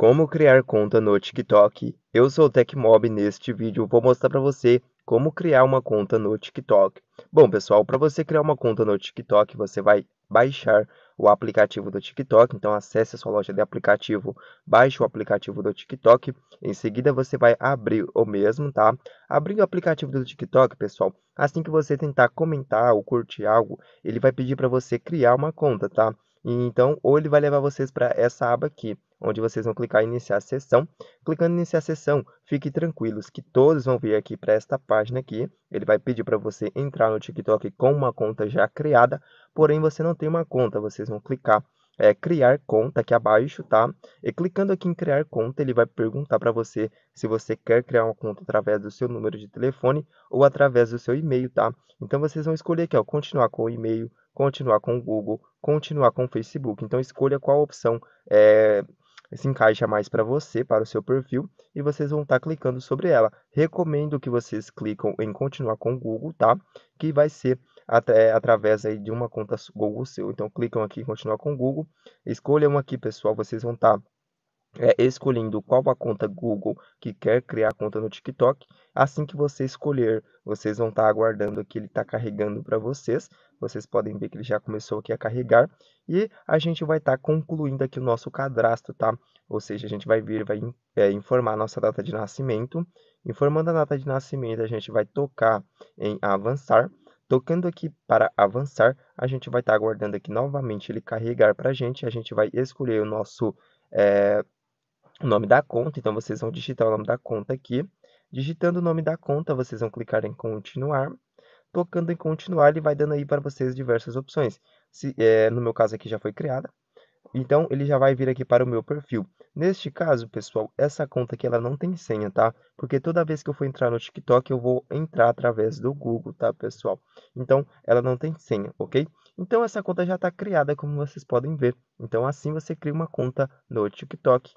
Como criar conta no TikTok? Eu sou o Tecmob e neste vídeo vou mostrar para você como criar uma conta no TikTok. Bom pessoal, para você criar uma conta no TikTok, você vai baixar o aplicativo do TikTok, então acesse a sua loja de aplicativo, baixe o aplicativo do TikTok, em seguida você vai abrir o mesmo, tá? Abrindo o aplicativo do TikTok, pessoal, assim que você tentar comentar ou curtir algo, ele vai pedir para você criar uma conta, tá? Então, ou ele vai levar vocês para essa aba aqui, onde vocês vão clicar em iniciar a sessão. Clicando em iniciar a sessão, fique tranquilos que todos vão vir aqui para esta página aqui. Ele vai pedir para você entrar no TikTok com uma conta já criada, porém você não tem uma conta, vocês vão clicar é, criar conta aqui abaixo, tá? E clicando aqui em criar conta, ele vai perguntar para você se você quer criar uma conta através do seu número de telefone ou através do seu e-mail, tá? Então vocês vão escolher aqui, ó, continuar com o e-mail, continuar com o Google, continuar com o Facebook. Então escolha qual opção é, se encaixa mais para você, para o seu perfil, e vocês vão estar tá clicando sobre ela. Recomendo que vocês clicam em continuar com o Google, tá? Que vai ser até, através aí de uma conta Google seu. Então clicam aqui em continuar com o Google, escolham aqui, pessoal, vocês vão estar tá é, escolhendo qual a conta Google que quer criar a conta no TikTok. Assim que você escolher, vocês vão estar tá aguardando que ele está carregando para vocês. Vocês podem ver que ele já começou aqui a carregar. E a gente vai estar tá concluindo aqui o nosso cadastro, tá? Ou seja, a gente vai vir, vai é, informar a nossa data de nascimento. Informando a data de nascimento, a gente vai tocar em avançar. Tocando aqui para avançar, a gente vai estar tá aguardando aqui novamente ele carregar para a gente. A gente vai escolher o nosso é, o nome da conta, então vocês vão digitar o nome da conta aqui. Digitando o nome da conta, vocês vão clicar em continuar. Tocando em continuar, ele vai dando aí para vocês diversas opções. Se, é, no meu caso aqui já foi criada, então ele já vai vir aqui para o meu perfil. Neste caso, pessoal, essa conta aqui ela não tem senha, tá? Porque toda vez que eu for entrar no TikTok, eu vou entrar através do Google, tá, pessoal? Então, ela não tem senha, ok? Então, essa conta já está criada, como vocês podem ver. Então, assim você cria uma conta no TikTok.